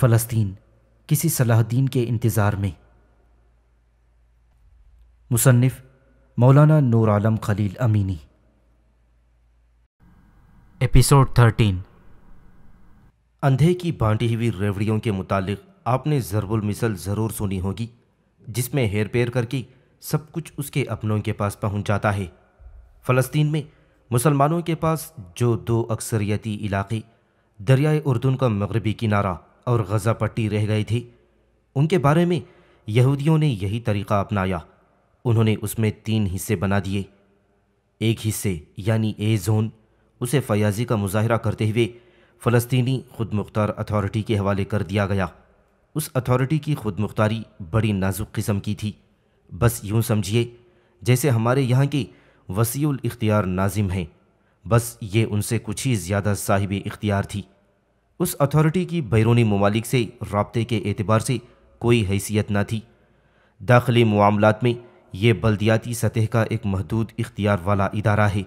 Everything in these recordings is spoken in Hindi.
फलस्तीन किसी सलाहदीन के इंतज़ार में मुसन्फ़ मौलाना नूर आलम खलील अमीनी एपिसोड थर्टीन अंधे की बांटी हुई रेवड़ियों के मुतालिक आपने जरबुलमिसल ज़रूर सुनी होगी जिसमें हेर पेर करके सब कुछ उसके अपनों के पास पहुंच जाता है फ़लस्तीन में मुसलमानों के पास जो दो अक्सरियती इलाके दरियाए उर्दन का मगरबी किनारा और गज़ा पट्टी रह गए थे उनके बारे में यहूदियों ने यही तरीक़ा अपनाया उन्होंने उसमें तीन हिस्से बना दिए एक हिस्से यानी ए जोन उसे फयाजी का मुजाहरा करते हुए फ़लस्तीनी खुद मुख्तार अथॉरिटी के हवाले कर दिया गया उस अथॉरिटी की खुद मुख्तारी बड़ी नाजुक किस्म की थी बस यूँ समझिए जैसे हमारे यहाँ की वसीउल इख्तियार नाजिम हैं बस ये उनसे कुछ ही ज़्यादा साहिब इख्तियार थी उस अथॉरिटी की बैरूनी ममालिक से रबते के एतबार से कोई हैसियत ना थी दाखिली मामलों में ये बल्दियाती सतह का एक महदूद इख्तियार वाला इदारा है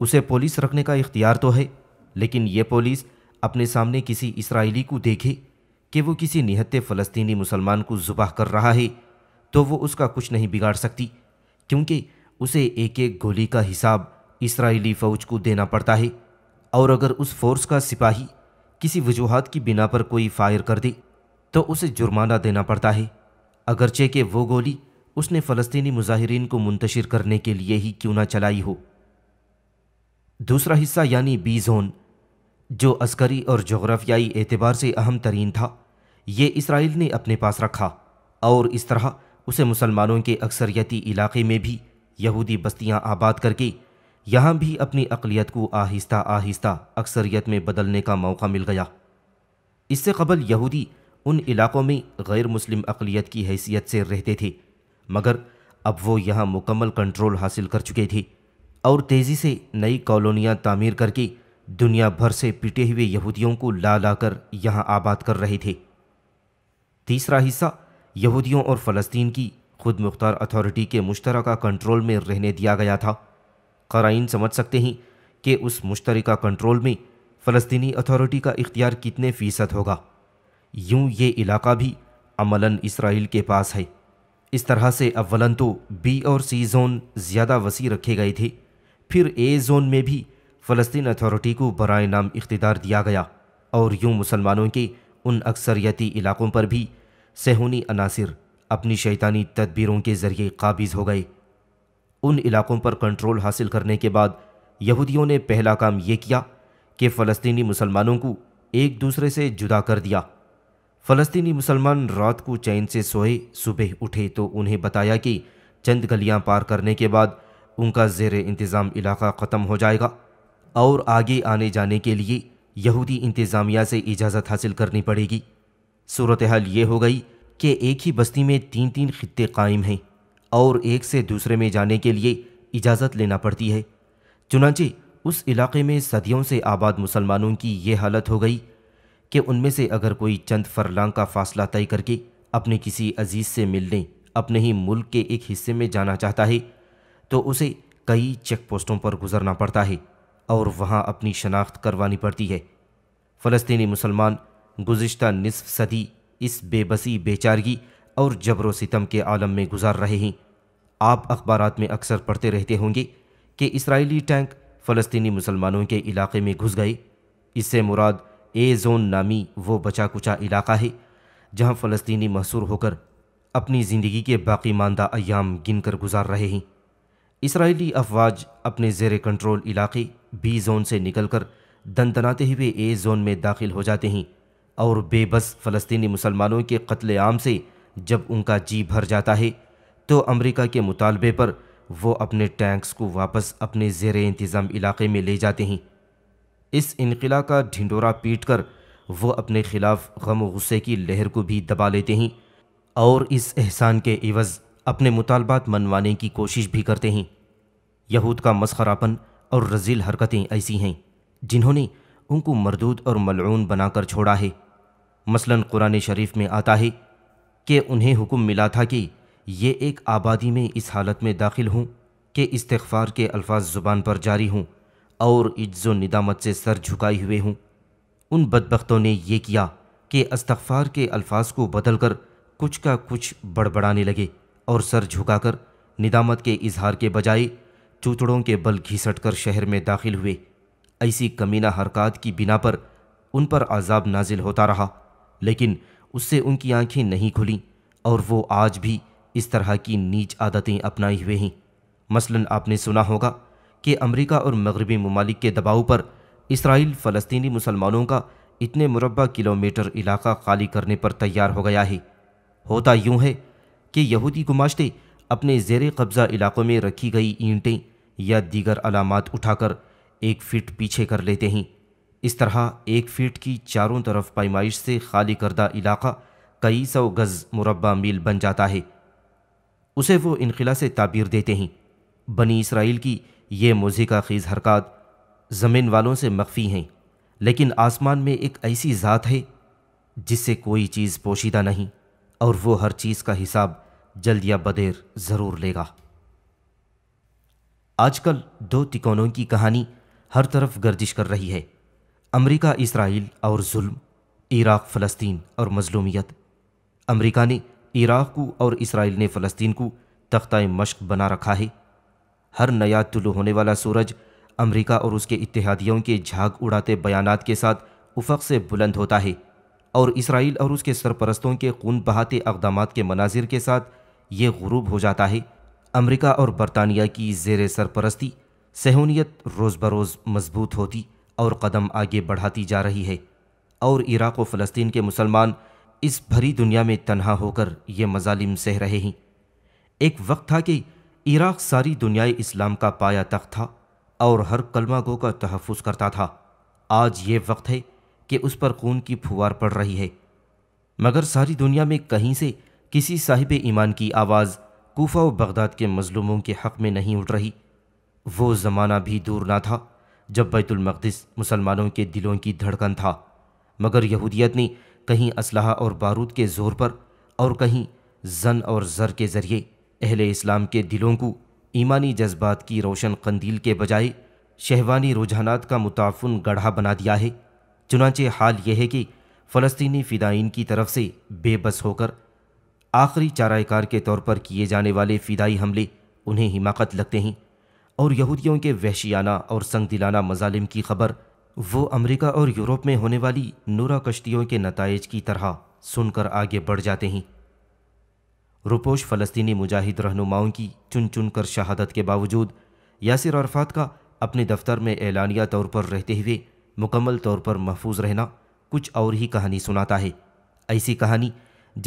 उसे पुलिस रखने का इख्तियार तो है लेकिन ये पुलिस अपने सामने किसी इसराइली को देखे कि वो किसी निहत्ते फ़लस्तीनी मुसलमान को जुबाह कर रहा है तो वो उसका कुछ नहीं बिगाड़ सकती क्योंकि उसे एक एक गोली का हिसाब इसराइली फ़ौज को देना पड़ता है और अगर उस फोर्स का सिपाही किसी वजूहत की बिना पर कोई फायर कर दे तो उसे जुर्माना देना पड़ता है अगरचे के वो गोली उसने फ़लस्तीनी मुजाहरीन को मुंतशिर करने के लिए ही क्यों ना चलाई हो दूसरा हिस्सा यानी बी जोन जो अस्करी और जोग्राफियाई एतबार से अहम तरीन था ये इसराइल ने अपने पास रखा और इस तरह उसे मुसलमानों के अक्सरियती इलाके में भी यहूदी बस्तियां आबाद करके यहाँ भी अपनी अकलियत को आहिस्ता आहिस्ता अक्सरियत में बदलने का मौका मिल गया इससे कबल यहूदी उन इलाक़ों में गैर मुस्लिम अकलियत की हैसियत से रहते थे मगर अब वो यहाँ मुकम्मल कंट्रोल हासिल कर चुके थे और तेज़ी से नई कॉलोनियाँ तामीर करके दुनिया भर से पिटे हुए यहूदियों को ला ला कर यहाँ आबाद कर रहे थे तीसरा हिस्सा यहूदियों और फ़लस्तीन की खुद मुख्तार अथॉरिटी के मुश्तर कंट्रोल में रहने दिया गया था कराइन समझ सकते हैं कि उस मुश्तर कंट्रोल में फ़लस्तनी अथॉरिटी का इख्तियार कितने फ़ीसद होगा यूँ ये इलाका भी अमलन इसराइल के पास है इस तरह से अवलन तो बी और सी जोन ज़्यादा वसी रखे गए थे फिर ए जोन में भी फ़लस्तीन अथॉरिटी को बरए नाम इकतदार दिया गया और यूँ मुसलमानों के उन अक्सरियती इलाकों पर भी सेहूनी अनासर अपनी शैतानी तदबीरों के ज़रिए काबिज हो गए उन इलाकों पर कंट्रोल हासिल करने के बाद यहूदियों ने पहला काम ये किया कि फ़लस्तीनी मुसलमानों को एक दूसरे से जुदा कर दिया फ़लस्तीनी मुसलमान रात को चैन से सोए सुबह उठे तो उन्हें बताया कि चंद गलियां पार करने के बाद उनका जेर इंतज़ाम इलाका ख़त्म हो जाएगा और आगे आने जाने के लिए यहूदी इंतज़ामिया से इजाज़त हासिल करनी पड़ेगी सूरत हाल ये हो गई कि एक ही बस्ती में तीन तीन खत्ते कायम हैं और एक से दूसरे में जाने के लिए इजाज़त लेना पड़ती है चुनाचे उस इलाके में सदियों से आबाद मुसलमानों की ये हालत हो गई कि उनमें से अगर कोई चंद फरलांग का फासला तय करके अपने किसी अजीज़ से मिलने अपने ही मुल्क के एक हिस्से में जाना चाहता है तो उसे कई चेक पोस्टों पर गुजरना पड़ता है और वहाँ अपनी शनाख्त करवानी पड़ती है फ़लस्तनी मुसलमान गुज्त नसफ सदी इस बेबसी बेचारगी और जबर सितम के आलम में गुजार रहे हैं आप अखबार में अक्सर पढ़ते रहते होंगे कि इसराइली टैंक फ़लस्तनी मुसलमानों के इलाके में घुस गए इससे मुराद ए जोन नामी वो बचा कुचा इलाका है जहाँ फ़लस्तनी मशहूर होकर अपनी ज़िंदगी के बाकी मानदा अयाम गिन कर गुजार रहे हैं इसराइली अफवाज अपने जेर कंट्रोल इलाके बी जोन से निकल कर दंदनाते हुए ए जोन में दाखिल हो जाते हैं और बेबस फ़लस्तनी मुसलमानों के कत्ल आम से जब उनका जी भर जाता है तो अमरीका के मुतालबे पर वो अपने टैंक्स को वापस अपने जेर इंतज़ाम इलाके में ले जाते हैं इस इनकला का ढिंडोरा पीट कर वह अपने ख़िलाफ़ गम गुस्से की लहर को भी दबा लेते हैं और इस एहसान के इवज़ अपने मुतालबात मनवाने की कोशिश भी करते हैं यहूद का मस्खरापन और रजील हरकतें ऐसी हैं जिन्होंने उनको मरदूद और मलून बनाकर छोड़ा है मसलन कुरान शरीफ में आता है कि उन्हें हुक्म मिला था कि ये एक आबादी में इस हालत में दाखिल हूँ कि इस्तफ़ार के अल्फाज ज़ुबान पर जारी हूँ और इज्ज़ो निदामत से सर झुकाए हुए हूँ उन बदबख्तों ने यह किया कि अस्तफ़ार के अल्फाज को बदल कर कुछ का कुछ बड़बड़ाने लगे और सर झुकाकर निदामत के इजहार के बजाय चूचड़ों के बल घिसट कर शहर में दाखिल हुए ऐसी कमीना हरकत की बिना पर उन पर आज़ाब नाजिल होता रहा लेकिन उससे उनकी आंखें नहीं खुली और वो आज भी इस तरह की नीच आदतें अपनाई हुए हैं मसलन आपने सुना होगा कि अमेरिका और मगरबी ममालिक के दबाव पर इसराइल फ़लस्तनी मुसलमानों का इतने मुरबा किलोमीटर इलाका खाली करने पर तैयार हो गया है होता यूँ है कि यहूदी गुमाश्ते अपने जेर कब्ज़ा इलाकों में रखी गई ईंटें या दीगर अलामत उठाकर एक फिट पीछे कर लेते हैं इस तरह एक फीट की चारों तरफ पैमाइश से खाली करदा इलाका कई सौ गज़ मुरबा मील बन जाता है उसे वो इनखिला से ताबीर देते हैं बनी इसराइल की ये का खीज़ हरकत ज़मीन वालों से मख्फी हैं लेकिन आसमान में एक ऐसी ज़ात है जिससे कोई चीज़ पोशीदा नहीं और वो हर चीज़ का हिसाब जल्द या बदेर ज़रूर लेगा आजकल दो तिकोनों की कहानी हर तरफ गर्दिश कर रही है अमेरिका इसराइल और जुल्म इराक़ फ़लस्तीन और मजलूमियत अमेरिका ने इराक़ को और इसराइल ने फ़लस्तीन को तख्ताए मश्क बना रखा है हर नया तुलु होने वाला सूरज अमेरिका और उसके इतिहादियों के झाग उड़ाते बयानात के साथ उफक से बुलंद होता है और इसराइल और उसके सरपरस्तों के खून बहाते अकदाम के मनाजिर के साथ ये गुरूब हो जाता है अमरीका और बरतानिया की जेर सरपरस्ती सहूनीत रोज़ बरोज़ मजबूत होती और कदम आगे बढ़ाती जा रही है और इराक़ व फ़लस्तीन के मुसलमान इस भरी दुनिया में तनहा होकर ये मजालिम सह रहे हैं एक वक्त था कि इराक़ सारी दुनिया इस्लाम का पाया तख्त था और हर कलमा गो का तहफ़ करता था आज ये वक्त है कि उस पर खून की फुहार पड़ रही है मगर सारी दुनिया में कहीं से किसी साहिब ईमान की आवाज़ कोफा व बगदाद के मजलूमों के हक़ में नहीं उठ रही वो ज़माना भी दूर ना था जब बैतुलमक़दस मुसलमानों के दिलों की धड़कन था मगर यहूदियत ने कहीं असलाह और बारूद के ज़ोर पर और कहीं जन और ज़र के ज़रिए अहले इस्लाम के दिलों को ईमानी जज्बात की रोशन कंदील के बजाय शहवानी रुझानात का मुताफ़न गढ़ा बना दिया है चुनाचे हाल यह है कि फ़लस्तनी फ़िदाइन की तरफ से बेबस होकर आखिरी चारायकार के तौर पर किए जाने वाले फ़िदाई हमले उन्हें हिमाकत लगते हैं और यहूदियों के वहशियाना और संग दिलाना मजालिम की खबर वो अमेरिका और यूरोप में होने वाली नूरा कश्तियों के नतज की तरह सुनकर आगे बढ़ जाते हैं रुपोश फ़लस्तीनी मुजाहिद रहनुमाओं की चुन चुन कर शहादत के बावजूद यासिर अरफात का अपने दफ्तर में ऐलानिया तौर पर रहते हुए मुकम्मल तौर पर महफूज रहना कुछ और ही कहानी सुनाता है ऐसी कहानी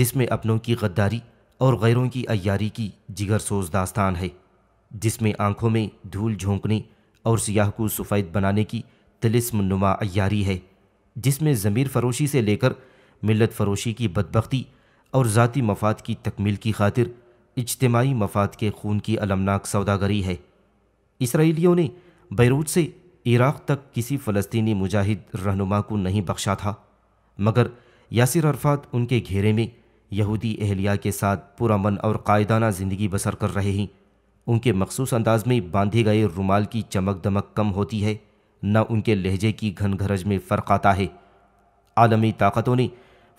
जिसमें अपनों की गद्दारी और गैरों की अयारी की जिगर सोज दास्तान है जिसमें आंखों में धूल झोंकने और सियाह को सफ़ैद बनाने की तिलस्म नुमा अयारी है जिसमें ज़मीर फरोशी से लेकर मिलत फरोशी की बदबख्ती और ज़ाती मफाद की तकमील की खातिर इजतमाही मफाद के खून की अलमनाक सौदागरी है इसराइलियों ने बैरूत से इराक़ तक किसी फ़लस्तनी मुजाहिद रहनुमा को नहीं बख्शा था मगर यासिर अरफात उनके घेरे में यहूदी अहलिया के साथ पुरमन और कायदाना ज़िंदगी बसर कर रहे हैं उनके मखसूस अंदाज में बांधे गए रुमाल की चमक दमक कम होती है न उनके लहजे की घनघरज में फ़र्क आता है आलमी ताकतों ने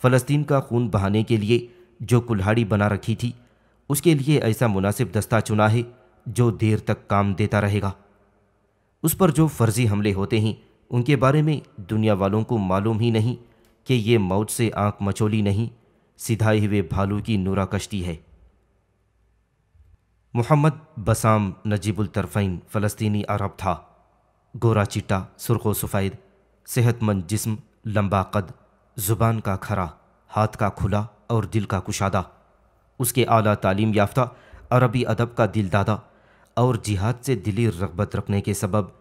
फ़लस्तीन का खून बहाने के लिए जो कुल्हाड़ी बना रखी थी उसके लिए ऐसा मुनासिब दस्ता चुना है जो देर तक काम देता रहेगा उस पर जो फर्जी हमले होते हैं उनके बारे में दुनिया वालों को मालूम ही नहीं कि ये मौत से आंख मचोली नहीं सिधाए हुए भालू की नूरा कश्ती है मोहम्मद बसाम नजीबुल तरफ़ैन फ़लस्तीनी अरब था गोरा चिट्टा सुरख सफ़ैद सेहतमंद जिस्म लंबा कद ज़ुबान का खरा हाथ का खुला और दिल का कुशादा उसके आला तालीम याफ्ता अरबी अदब का दिल दादा और जिहाद से दिली रगबत रखने के सबब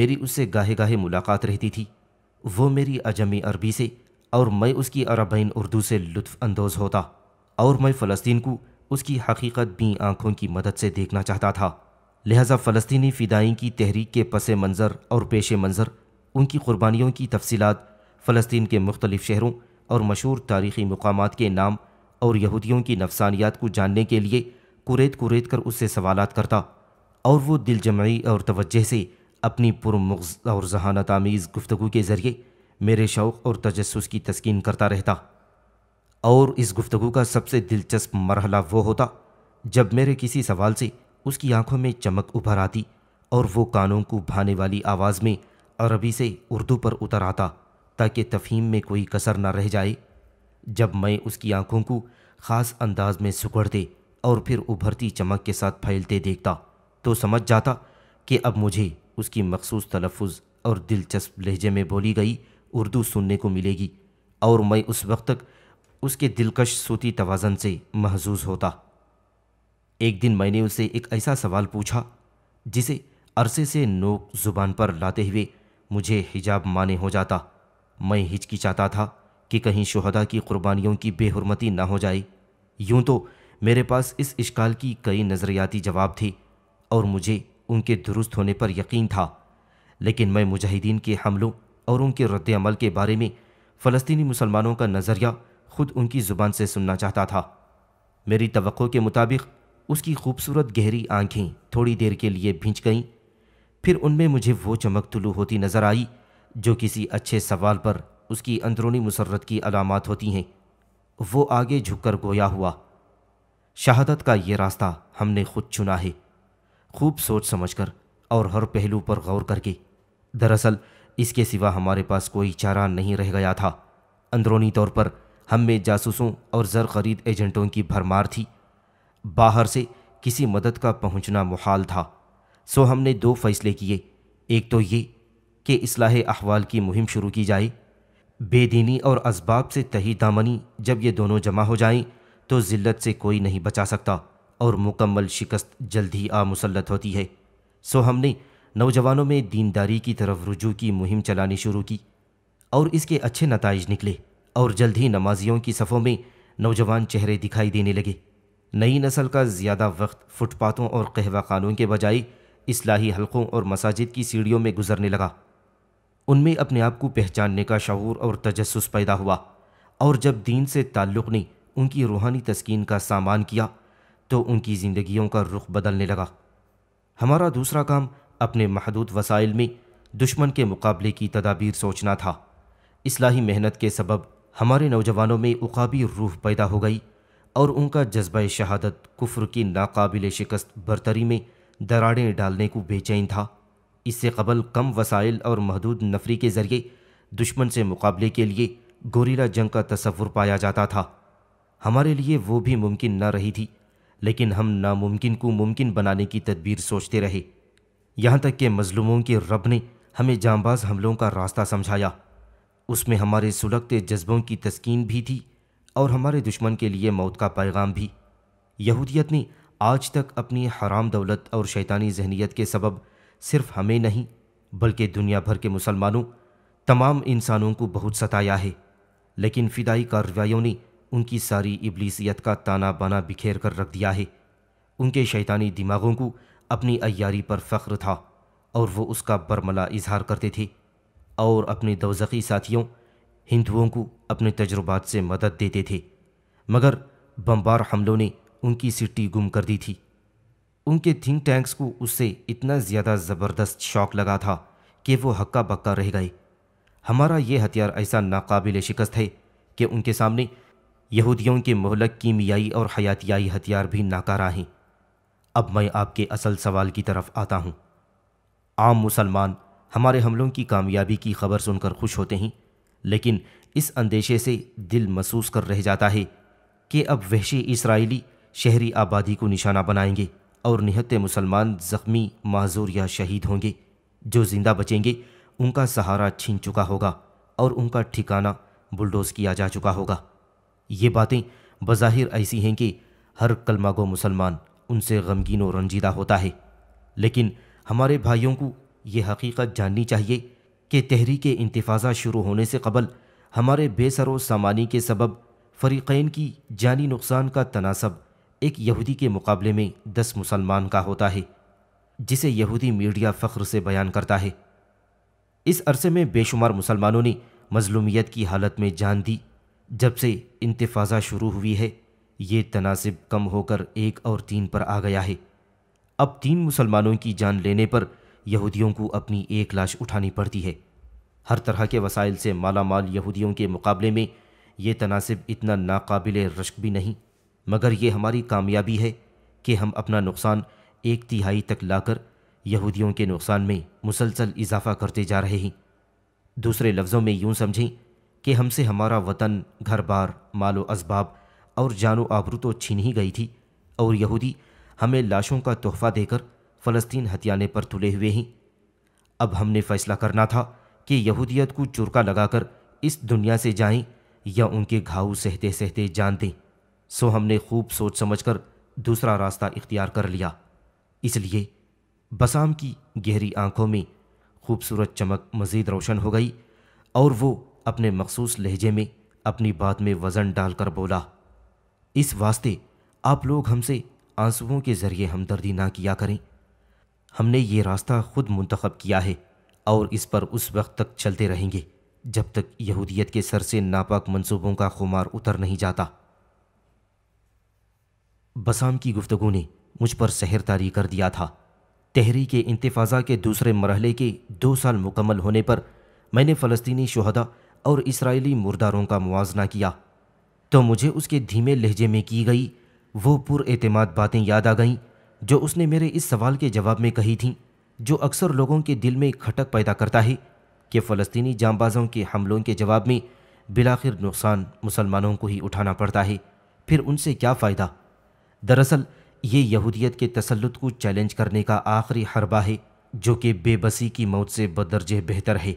मेरी उससे गाहे गाहे मुलाकात रहती थी वो मेरी अजमी अरबी से और मैं उसकी अरबैन उर्दू से अंदोज़ होता और मैं फ़लस्तीन को उसकी हकीकत भी आंखों की मदद से देखना चाहता था लिहाजा फ़लस्तनी फ़िदाई की तहरीक के पस मंज़र और पेश मंज़र उनकी क़ुरबानियों की तफसीत फ़लस्तीन के मुख्तलिफ़ शहरों और मशहूर तारीख़ी मकाम के नाम और यहूदियों की नफसानियात को जानने के लिए कुरेद कुरेद कर उससे सवाल करता और वो दिल जमाई और तोज्ह से अपनी पुरमगज़ और जहानत आमीज़ गुफ्तु के ज़रिए मेरे शौक़ और तजस की तस्किन करता रहता और इस गुफ्तगु का सबसे दिलचस्प मरहला वो होता जब मेरे किसी सवाल से उसकी आंखों में चमक उभर आती और वो कानों को भाने वाली आवाज़ में अरबी से उर्दू पर उतर आता ताकि तफहीम में कोई कसर ना रह जाए जब मैं उसकी आंखों को ख़ास अंदाज में सुकड़ दे और फिर उभरती चमक के साथ फैलते देखता तो समझ जाता कि अब मुझे उसकी मखसूस तलफ़ और दिलचस्प लहजे में बोली गई उर्दू सुनने को मिलेगी और मैं उस वक्त तक उसके दिलकश सूती तोज़न से महजूज होता एक दिन मैंने उसे एक ऐसा सवाल पूछा जिसे अरसे से नोक ज़ुबान पर लाते हुए मुझे हिजाब माने हो जाता मैं हिचकिचाता था कि कहीं शहदा की कुर्बानियों की बेहरमती ना हो जाए यूं तो मेरे पास इस इश्काल की कई नज़रियाती जवाब थे और मुझे उनके दुरुस्त होने पर यकीन था लेकिन मैं मुजाहिदीन के हमलों और उनके रद्द अमल के बारे में फ़लस्तीनी मुसलमानों का नज़रिया खुद उनकी ज़ुबान से सुनना चाहता था मेरी तो के मुताबिक उसकी खूबसूरत गहरी आंखें थोड़ी देर के लिए भींच गईं फिर उनमें मुझे वो चमक तुलू होती नज़र आई जो किसी अच्छे सवाल पर उसकी अंदरूनी मुसरत की अलामत होती हैं वो आगे झुककर गोया हुआ शहादत का ये रास्ता हमने खुद चुना है खूब सोच समझकर और हर पहलू पर गौर करके दरअसल इसके सिवा हमारे पास कोई चारा नहीं रह गया था अंदरूनी तौर पर हम में जासूसों और ज़र खरीद एजेंटों की भरमार थी बाहर से किसी मदद का पहुंचना मुहाल था सो हमने दो फैसले किए एक तो ये कि असलाह अहवाल की मुहिम शुरू की जाए बेदीनी और इसबाब से तही दामनी जब ये दोनों जमा हो जाएं तो ज़िल्लत से कोई नहीं बचा सकता और मुकम्मल शिकस्त जल्द ही आमुसलत होती है सो हमने नौजवानों में दीनदारी की तरफ रुजू की मुहिम चलानी शुरू की और इसके अच्छे नतज निकले और जल्द ही नमाजियों की सफ़ों में नौजवान चेहरे दिखाई देने लगे नई नस्ल का ज़्यादा वक्त फुटपाथों और कहवा खानों के बजाय इसलाही हलकों और मसाजिद की सीढ़ियों में गुजरने लगा उनमें अपने आप को पहचानने का शूर और तजस पैदा हुआ और जब दीन से ताल्लुक़ ने उनकी रूहानी तस्कीन का सामान किया तो उनकी ज़िंदगियों का रुख बदलने लगा हमारा दूसरा काम अपने महदूद वसाइल में दुश्मन के मुकाबले की तदाबीर सोचना था इसलाही मेहनत के सबब हमारे नौजवानों में उकाबी रूह पैदा हो गई और उनका जज्बा शहादत कुफ्र की नाकाबिल शिकस्त बरतरी में दराड़ें डालने को बेचैन था इससे कबल कम वसाइल और महदूद नफरी के ज़रिए दुश्मन से मुकाबले के लिए गोरीला जंग का तस्वुर पाया जाता था हमारे लिए वो भी मुमकिन न रही थी लेकिन हम नामुमकिन को मुमकिन बनाने की तदबीर सोचते रहे यहाँ तक कि मज़लूमों के रब ने हमें जांबाज हमलों का रास्ता समझाया उसमें हमारे सुलगते जज्बों की तस्कीन भी थी और हमारे दुश्मन के लिए मौत का पैगाम भी यहूदियत ने आज तक अपनी हराम दौलत और शैतानी जहनीत के सबब सिर्फ हमें नहीं बल्कि दुनिया भर के मुसलमानों तमाम इंसानों को बहुत सताया है लेकिन फ़िदाई कार्रवाइयों ने उनकी सारी इबलीसियत का ताना बाना बिखेर कर रख दिया है उनके शैतानी दिमागों को अपनी अयारी पर फ़ख्र था और वो उसका बरमला इजहार करते थे और अपने दोजखी साथियों हिंदुओं को अपने तजुर्बात से मदद देते थे मगर बम्बार हमलों ने उनकी सिटी गुम कर दी थी उनके थिंक टैंक्स को उससे इतना ज़्यादा ज़बरदस्त शौक लगा था कि वो हक्का बक्का रह गए हमारा ये हथियार ऐसा नाकाबिल शिकस्त है कि उनके सामने यहूदियों के मोहलक कीमियाई और हयातियाई हथियार भी नाकारा हैं अब मैं आपके असल सवाल की तरफ आता हूँ आम मुसलमान हमारे हमलों की कामयाबी की खबर सुनकर खुश होते हैं लेकिन इस अंदेशे से दिल महसूस कर रह जाता है कि अब वहशी इसराइली शहरी आबादी को निशाना बनाएंगे और निहत्ते मुसलमान ज़ख्मी माजूर या शहीद होंगे जो ज़िंदा बचेंगे उनका सहारा छीन चुका होगा और उनका ठिकाना बुलडोज़ किया जा चुका होगा ये बातें बज़ाहिर ऐसी हैं कि हर कलमागो मुसलमान उनसे गमगीन और रंजीदा होता है लेकिन हमारे भाइयों को ये हकीकत जाननी चाहिए कि तहरीक इंतफाज़ा शुरू होने से कबल हमारे बेसरो सामानी के सबब फ़रीक़ैन की जानी नुकसान का तनासब एक यहूदी के मुकाबले में दस मुसलमान का होता है जिसे यहूदी मीडिया फ़ख्र से बयान करता है इस अरसे में बेशुमार मुसलमानों ने मजलूमियत की हालत में जान दी जब से इंतफाज़ा शुरू हुई है ये तनासिब कम होकर एक और तीन पर आ गया है अब तीन मुसलमानों की जान लेने पर यहूदियों को अपनी एक लाश उठानी पड़ती है हर तरह के वसाइल से माला माल यहूदियों के मुकाबले में ये तनासिब इतना नाकाबिल रश्क भी नहीं मगर ये हमारी कामयाबी है कि हम अपना नुकसान एक तिहाई तक लाकर यहूदियों के नुकसान में मुसलसल इजाफा करते जा रहे हैं दूसरे लफ्ज़ों में यूँ समझें कि हमसे हमारा वतन घर बार मालो असबाब और जानो आबरू तो छीन ही गई थी और यहूदी हमें लाशों का तोहफ़ा देकर फ़लस्तीन हथियाने पर तुले हुए हैं अब हमने फैसला करना था कि यहूदियत को चुरका लगाकर इस दुनिया से जाएं या उनके घाव सहते सहते जान दें सो हमने खूब सोच समझकर दूसरा रास्ता इख्तियार कर लिया इसलिए बसाम की गहरी आंखों में खूबसूरत चमक मज़ीद रोशन हो गई और वो अपने मखसूस लहजे में अपनी बात में वज़न डालकर बोला इस वास्ते आप लोग हमसे आंसुओं के ज़रिए हमदर्दी ना किया करें हमने ये रास्ता खुद मंतखब किया है और इस पर उस वक्त तक चलते रहेंगे जब तक यहूदियत के सर से नापाक मंसूबों का खुमार उतर नहीं जाता बसाम की गुफ्तगु ने मुझ पर सहर तारी कर दिया था तहरी के इंतफाज़ा के दूसरे मरहले के दो साल मुकम्मल होने पर मैंने फ़लस्तनी शहदा और इसराइली मुर्दारों का मुजना किया तो मुझे उसके धीमे लहजे में की गई वो पुरमाद बातें याद आ गईं जो उसने मेरे इस सवाल के जवाब में कही थी जो अक्सर लोगों के दिल में खटक पैदा करता है कि फ़लस्तनी जांबाजों के हमलों के जवाब में बिलाखिर नुकसान मुसलमानों को ही उठाना पड़ता है फिर उनसे क्या फ़ायदा दरअसल ये यहूदियत के तसलुत को चैलेंज करने का आखिरी हरबा है जो कि बेबसी की मौत से बदरजे बेहतर है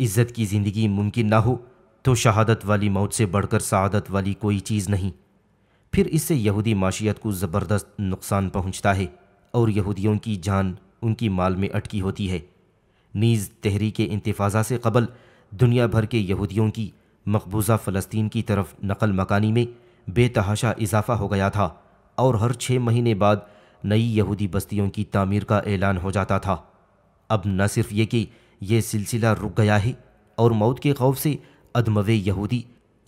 इज़्ज़त की ज़िंदगी मुमकिन ना हो तो शहादत वाली मौत से बढ़कर शहादत वाली कोई चीज़ नहीं फिर इससे यहूदी माशियत को ज़बरदस्त नुकसान पहुँचता है और यहूदियों की जान उनकी माल में अटकी होती है नीज़ तहरीक इंतफाजा से कबल दुनिया भर के यहूदियों की मकबूजा फ़लस्तीन की तरफ नकल मकानी में बेतहाशा इजाफा हो गया था और हर छः महीने बाद नई यहूदी बस्तियों की तामीर का ऐलान हो जाता था अब न सिर्फ ये कि यह सिलसिला रुक गया है और मौत के खौफ से अदमवे यहूदी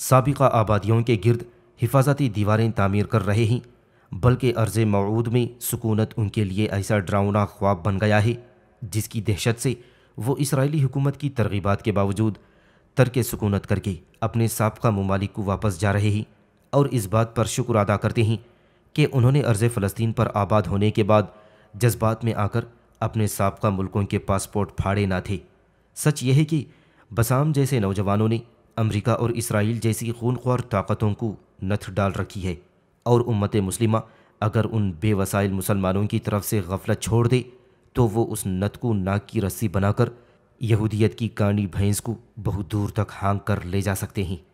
सबका आबादियों के गिरद हिफाजती दीवारें तामीर कर रहे हैं बल्कि अर्ज़ मऊद में सुकूनत उनके लिए ऐसा ड्राउना ख्वाब बन गया है जिसकी दहशत से वो इसराइली हुकूमत की तरगीबात के बावजूद तरक सुकूनत करके अपने सबका ममालिक को वापस जा रहे हैं और इस बात पर शुक्र अदा करते हैं कि उन्होंने अर्ज़ फ़लस्तीन पर आबाद होने के बाद जज्बात में आकर अपने सबका मुल्कों के पासपोर्ट फाड़े ना थे सच यह है कि बसाम जैसे नौजवानों ने अमरीका और इसराइल जैसी खून ख्वार ताकतों को नथ डाल रखी है और उम्मत मुस्लिम अगर उन बेवसाइल मुसलमानों की तरफ से गफलत छोड़ दे तो वो उस नत को नाक की रस्सी बनाकर यहूदियत की कानी भैंस को बहुत दूर तक हाँक कर ले जा सकते हैं